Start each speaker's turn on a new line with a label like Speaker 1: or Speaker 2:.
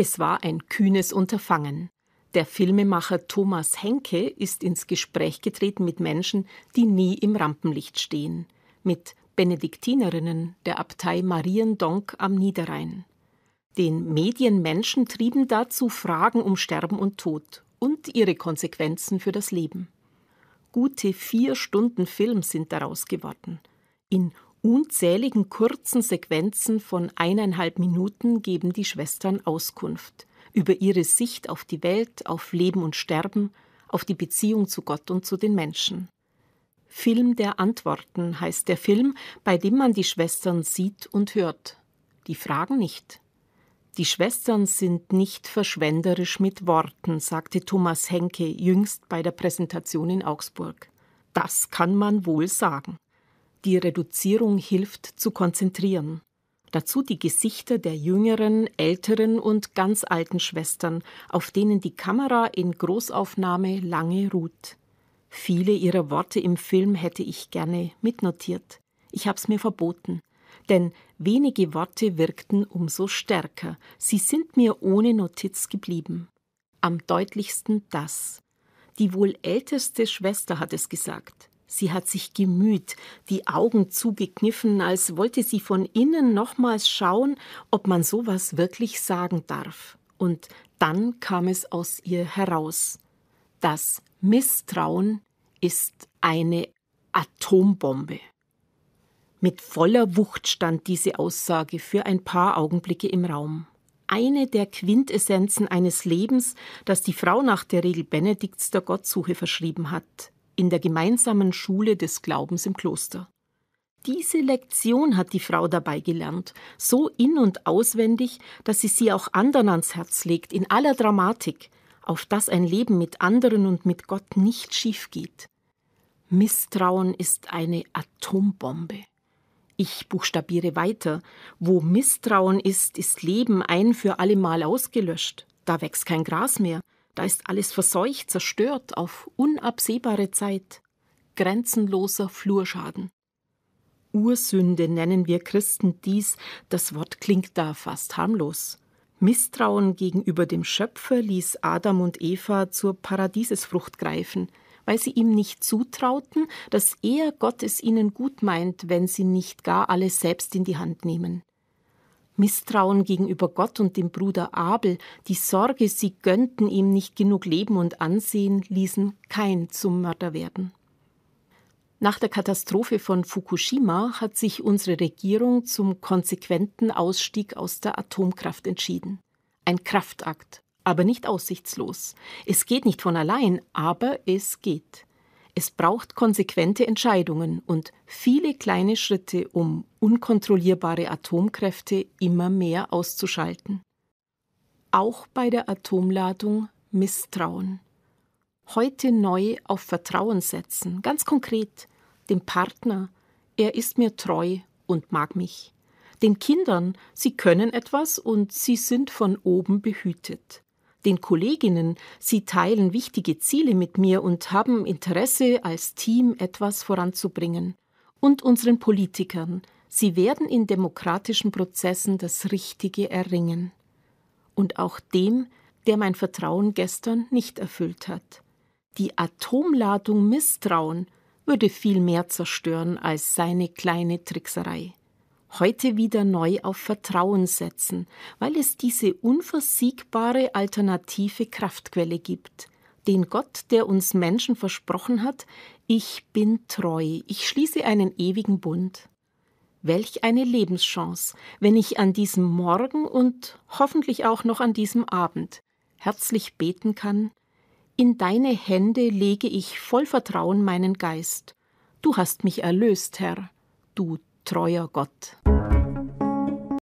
Speaker 1: Es war ein kühnes Unterfangen. Der Filmemacher Thomas Henke ist ins Gespräch getreten mit Menschen, die nie im Rampenlicht stehen, mit Benediktinerinnen der Abtei Mariendonk am Niederrhein. Den Medienmenschen trieben dazu Fragen um Sterben und Tod und ihre Konsequenzen für das Leben. Gute vier Stunden Film sind daraus geworden. In unzähligen kurzen Sequenzen von eineinhalb Minuten geben die Schwestern Auskunft über ihre Sicht auf die Welt, auf Leben und Sterben, auf die Beziehung zu Gott und zu den Menschen. Film der Antworten heißt der Film, bei dem man die Schwestern sieht und hört, die Fragen nicht. Die Schwestern sind nicht verschwenderisch mit Worten, sagte Thomas Henke jüngst bei der Präsentation in Augsburg. Das kann man wohl sagen. Die Reduzierung hilft zu konzentrieren. Dazu die Gesichter der jüngeren, älteren und ganz alten Schwestern, auf denen die Kamera in Großaufnahme lange ruht. Viele ihrer Worte im Film hätte ich gerne mitnotiert. Ich hab's mir verboten. Denn wenige Worte wirkten umso stärker. Sie sind mir ohne Notiz geblieben. Am deutlichsten das. Die wohl älteste Schwester hat es gesagt. Sie hat sich gemüht, die Augen zugekniffen, als wollte sie von innen nochmals schauen, ob man sowas wirklich sagen darf. Und dann kam es aus ihr heraus. Das Misstrauen ist eine Atombombe. Mit voller Wucht stand diese Aussage für ein paar Augenblicke im Raum eine der Quintessenzen eines Lebens, das die Frau nach der Regel Benedikts der Gottsuche verschrieben hat in der gemeinsamen Schule des Glaubens im Kloster. Diese Lektion hat die Frau dabei gelernt, so in und auswendig, dass sie sie auch anderen ans Herz legt, in aller Dramatik, auf das ein Leben mit anderen und mit Gott nicht schief geht. Misstrauen ist eine Atombombe. Ich buchstabiere weiter. Wo Misstrauen ist, ist Leben ein für allemal ausgelöscht. Da wächst kein Gras mehr. Da ist alles verseucht, zerstört auf unabsehbare Zeit. Grenzenloser Flurschaden. Ursünde nennen wir Christen dies, das Wort klingt da fast harmlos. Misstrauen gegenüber dem Schöpfer ließ Adam und Eva zur Paradiesesfrucht greifen, weil sie ihm nicht zutrauten, dass er Gott es ihnen gut meint, wenn sie nicht gar alles selbst in die Hand nehmen. Misstrauen gegenüber Gott und dem Bruder Abel, die Sorge, sie gönnten ihm nicht genug Leben und Ansehen, ließen kein zum Mörder werden. Nach der Katastrophe von Fukushima hat sich unsere Regierung zum konsequenten Ausstieg aus der Atomkraft entschieden. Ein Kraftakt, aber nicht aussichtslos. Es geht nicht von allein, aber es geht. Es braucht konsequente Entscheidungen und viele kleine Schritte, um unkontrollierbare Atomkräfte immer mehr auszuschalten. Auch bei der Atomladung Misstrauen. Heute neu auf Vertrauen setzen, ganz konkret, dem Partner, er ist mir treu und mag mich. Den Kindern, sie können etwas und sie sind von oben behütet den Kolleginnen. Sie teilen wichtige Ziele mit mir und haben Interesse, als Team etwas voranzubringen. Und unseren Politikern. Sie werden in demokratischen Prozessen das Richtige erringen. Und auch dem, der mein Vertrauen gestern nicht erfüllt hat. Die Atomladung Misstrauen würde viel mehr zerstören als seine kleine Trickserei heute wieder neu auf Vertrauen setzen, weil es diese unversiegbare alternative Kraftquelle gibt, den Gott, der uns Menschen versprochen hat, ich bin treu, ich schließe einen ewigen Bund. Welch eine Lebenschance, wenn ich an diesem Morgen und hoffentlich auch noch an diesem Abend herzlich beten kann, in deine Hände lege ich voll Vertrauen meinen Geist. Du hast mich erlöst, Herr, du treuer Gott.